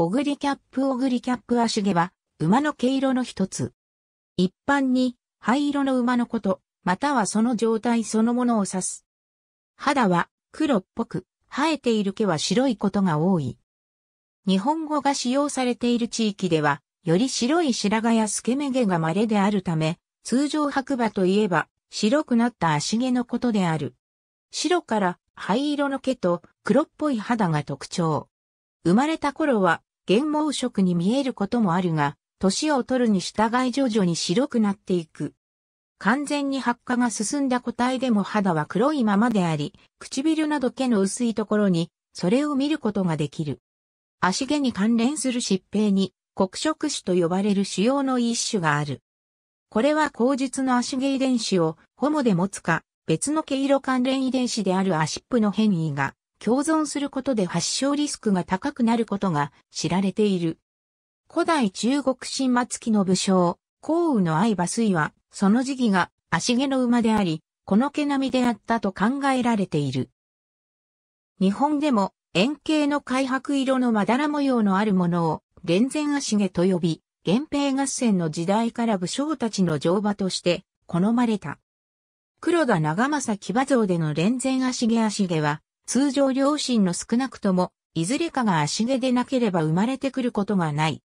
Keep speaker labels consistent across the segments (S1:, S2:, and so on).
S1: オグリキャップオグリキャップ足毛は、馬の毛色の一つ。一般に、灰色の馬のこと、またはその状態そのものを指す。肌は黒っぽく、生えている毛は白いことが多い。日本語が使用されている地域では、より白い白髪や透け目毛が稀であるため、通常白馬といえば、白くなった足毛のことである。白から灰色の毛と黒っぽい肌が特徴。生まれた頃は減毛色に見えることもあるが、年を取るに従い徐々に白くなっていく。完全に発火が進んだ個体でも肌は黒いままであり、唇など毛の薄いところに、それを見ることができる。足毛に関連する疾病に、黒色種と呼ばれる腫瘍の一種がある。これは口述の足毛遺伝子をホモで持つか、別の毛色関連遺伝子であるアシップの変異が共存することで発症リスクが高くなることが知られている。古代中国新末期の武将、項雨の相馬水は、その時期が足毛の馬であり、この毛並みであったと考えられている。日本でも円形の開白色のまだら模様のあるものを、連前足毛と呼び、源平合戦の時代から武将たちの乗馬として好まれた。黒田長政騎馬像での連前足毛足毛は、通常両親の少なくとも、いずれかが足毛でなければ生まれてくることがない。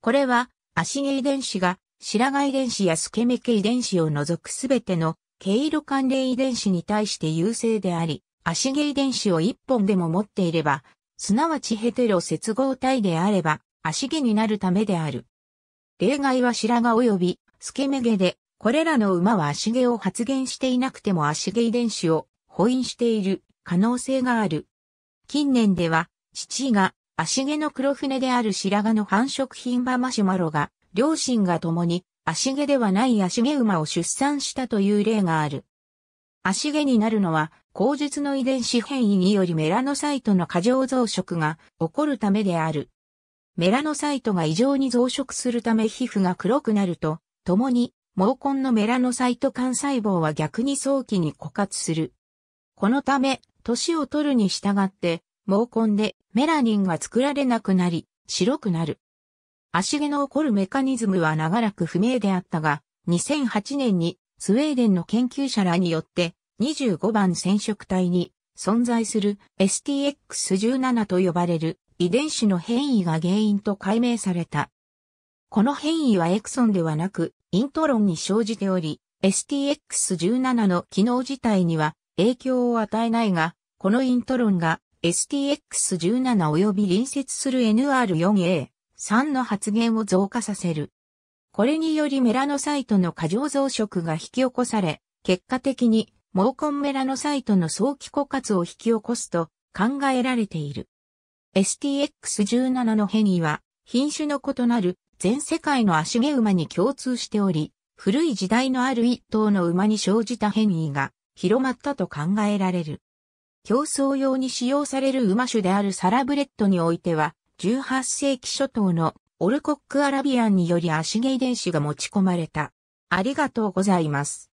S1: これは、足毛遺伝子が、白髪遺伝子やスケメケ遺伝子を除くすべての、毛色関連遺伝子に対して優勢であり、足毛遺伝子を一本でも持っていれば、すなわちヘテロ接合体であれば、足毛になるためである。例外は白髪及び、スケメ毛で、これらの馬は足毛を発現していなくても足毛遺伝子を、保因している可能性がある。近年では、父が足毛の黒船である白髪の繁殖品馬マシュマロが、両親が共に足毛ではない足毛馬を出産したという例がある。足毛になるのは、口述の遺伝子変異によりメラノサイトの過剰増殖が起こるためである。メラノサイトが異常に増殖するため皮膚が黒くなると、共に毛根のメラノサイト幹細胞は逆に早期に枯渇する。このため、年を取るに従って、毛根でメラニンが作られなくなり、白くなる。足毛の起こるメカニズムは長らく不明であったが、2008年にスウェーデンの研究者らによって25番染色体に存在する STX17 と呼ばれる遺伝子の変異が原因と解明された。この変異はエクソンではなくイントロンに生じており、STX17 の機能自体には影響を与えないが、このイントロンが STX17 及び隣接する NR4A3 の発現を増加させる。これによりメラノサイトの過剰増殖が引き起こされ、結果的に毛根メラノサイトの早期枯渇を引き起こすと考えられている。STX17 の変異は品種の異なる全世界の足毛馬に共通しており、古い時代のある一頭の馬に生じた変異が広まったと考えられる。競争用に使用される馬種であるサラブレッドにおいては、18世紀初頭のオルコックアラビアンにより足毛遺伝子が持ち込まれた。ありがとうございます。